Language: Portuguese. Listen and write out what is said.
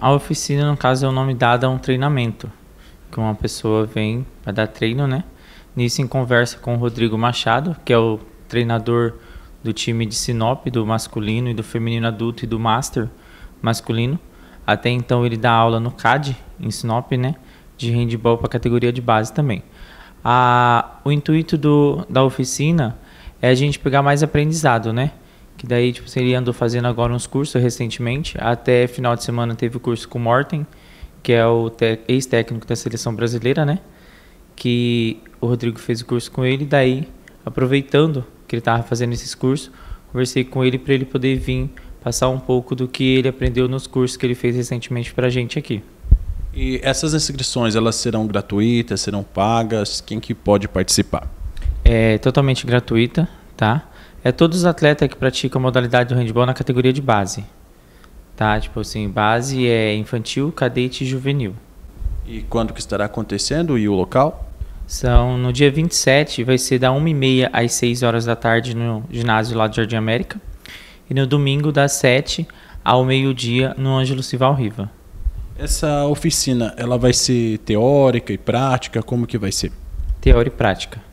A oficina, no caso, é o nome dado a um treinamento, que uma pessoa vem para dar treino, né? Nisso, em conversa com o Rodrigo Machado, que é o treinador do time de Sinop, do masculino e do feminino adulto e do master masculino. Até então, ele dá aula no CAD, em Sinop, né? De handball para a categoria de base também. A, o intuito do, da oficina é a gente pegar mais aprendizado, né? Que daí, tipo, ele andou fazendo agora uns cursos recentemente. Até final de semana teve o curso com o Morten, que é o ex-técnico da seleção brasileira, né? Que o Rodrigo fez o curso com ele. Daí, aproveitando que ele estava fazendo esses cursos, conversei com ele para ele poder vir passar um pouco do que ele aprendeu nos cursos que ele fez recentemente para a gente aqui. E essas inscrições, elas serão gratuitas, serão pagas? Quem que pode participar? É totalmente gratuita, tá? É todos os atletas que praticam a modalidade do handball na categoria de base. Tá? Tipo assim, base é infantil, cadete e juvenil. E quando que estará acontecendo e o local? São no dia 27, vai ser da 1h30 às 6 horas da tarde no ginásio lá do Jardim América. E no domingo, das 7 ao meio-dia, no Ângelo Cival Riva. Essa oficina, ela vai ser teórica e prática? Como que vai ser? Teórica e prática.